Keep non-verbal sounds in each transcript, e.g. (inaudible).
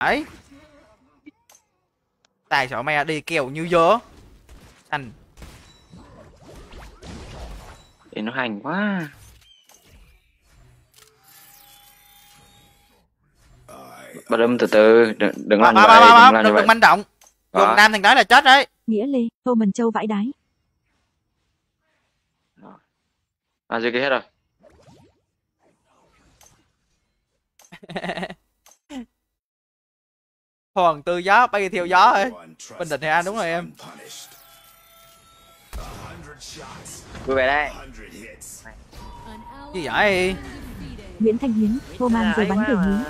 đấy tài chó mày đi kiểu như dớ ăn để nó hành quá bà đâm từ từ đừng đừng làm vậy đừng làm đừng manh động đừng nam thằng đó là chết đấy nghĩa ly tô mình châu vãi đái à dưới kia hết rồi (laughs) Hoàng tư gió bay theo gió ấy Bình định Nghệ An đúng rồi em Vui vẻ đây Gì vậy Nguyễn Thanh Hiến, Roman rồi bắn về Hiến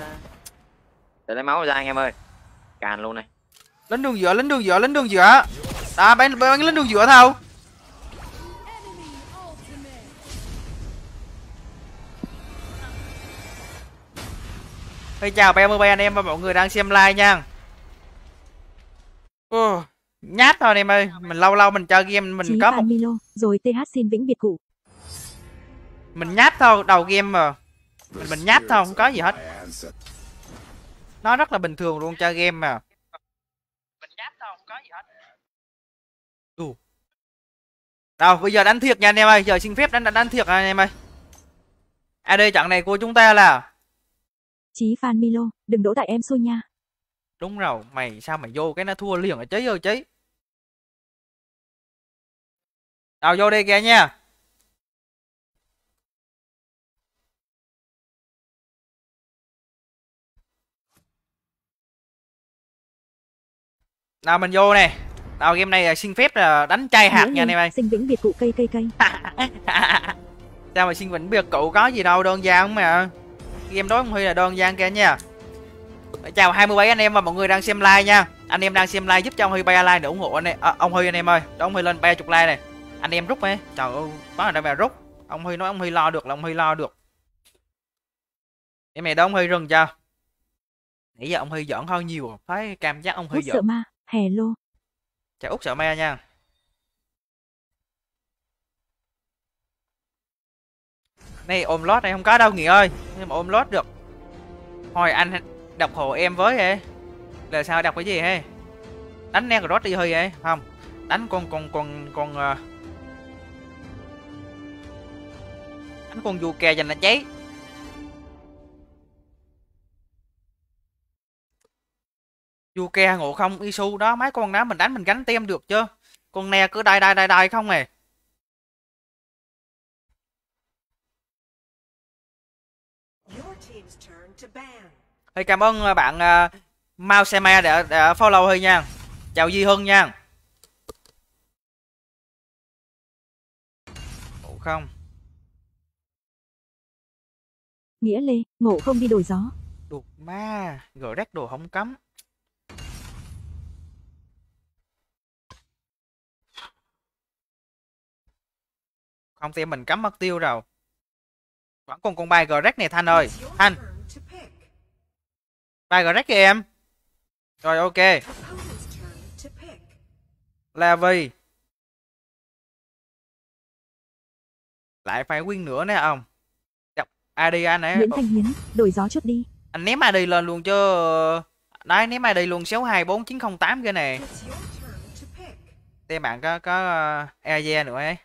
Để lấy máu ra anh em ơi Càn luôn này Lấn đường giữa, lấn đường giữa, lấn đường giữa Đó, bắn, bắn lấn đường giữa thôi Xin chào ba mươi anh em và mọi người đang xem live nha Uh, nhát thôi em ơi, mình lâu lâu mình chơi game mình có một Milo, rồi TH xin vĩnh biệt cụ. Mình nhát thôi, đầu game mà. Mình, mình nhát thôi, không có gì hết. Nó rất là bình thường luôn chơi game mà. Mình nhát thôi, không có gì hết. Đủ. Đâu, bây giờ đánh thiệt nha anh em ơi, giờ xin phép đánh đánh, đánh thiệt anh em ơi. AD trận này của chúng ta là Chí fan Milo, đừng đổ tại em xui nha. Đúng rồi, mày sao mày vô cái nó thua liền ở chế rồi chế. Tao vô đây kìa nha. Nào mình vô này. Tao game này là xin phép là đánh chai hạt nha anh em ơi. Xin vĩnh biệt cụ cây cây cây. (laughs) sao mà xin vĩnh biệt cụ có gì đâu, đơn giản mà. Game đó không huy là đơn giản kìa nha chào 27 anh em và mọi người đang xem like nha anh em đang xem like giúp cho ông Huy ba like để ủng hộ anh em à, ông Huy anh em ơi đó ông Huy lên chục like này anh em rút ấy trời ơi quá là mà rút ông Huy nói ông Huy lo được là ông Huy lo được em mày đó ông Huy rừng cho nãy giờ ông Huy giỡn hơn nhiều thấy cảm giác ông Huy Út giỡn sợ ma hello chào Út sợ ma nha này ôm lót này không có đâu nghỉ ơi nhưng mà ôm lót được hồi anh đọc hộ em với ê là sao đọc cái gì ê đánh nè rốt đi hơi ê không đánh con con con con ờ. đánh con du kè dành là cháy du kè ngộ không isu đó mấy con đó mình đánh mình gánh tem được chưa con nè cứ đai đai đai đai không à Your team's turn to ban. Hơi cảm ơn à, bạn à, Mao Xe Ma đã, đã follow Hơi nha. Chào Duy Hưng nha. Ngủ không? Nghĩa Lê, ngủ không đi đổi gió. Đục ma, gỡ rác đồ không cấm. Không thì mình cắm mất tiêu rồi. Vẫn còn con bài gờ rác này Thanh ơi. Thanh bài gọi greg kìa em rồi ok lavi lại phải win nữa nè ông đọc id anh ấy nguyễn thanh hiến đổi gió chút đi anh ném id lên luôn chứ đấy ném id luôn sáu hai bốn chín không tám kia nè xem bạn có có uh, e nữa ấy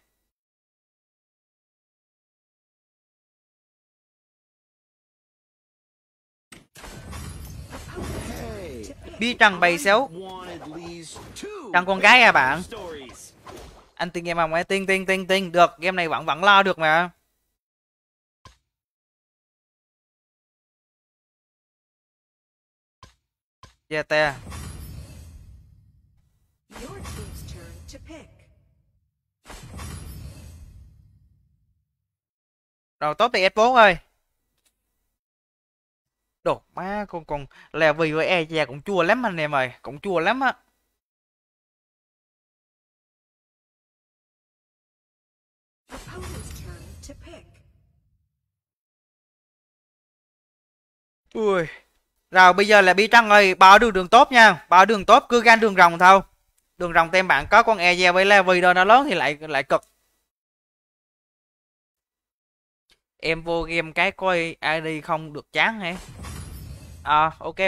bi trăng bày xéo trăng con gái à bạn Anh tin game mà ấy tin tin tin tin Được game này vẫn vẫn lo được mà Yeah, there. đầu team's turn to pick. Rồi tốt thì S4 ơi. Đồ má con còn là vì với e già cũng chua lắm anh em ơi, cũng chua lắm á. Ui. Rồi bây giờ là bi trăng ơi, bao đường đường tốt nha, bao đường tốt cứ gan đường rồng thôi. Đường rồng tem bạn có con e già với Levi đó nó lớn thì lại lại cực. Em vô game cái coi ID không được chán hả? Ah, ok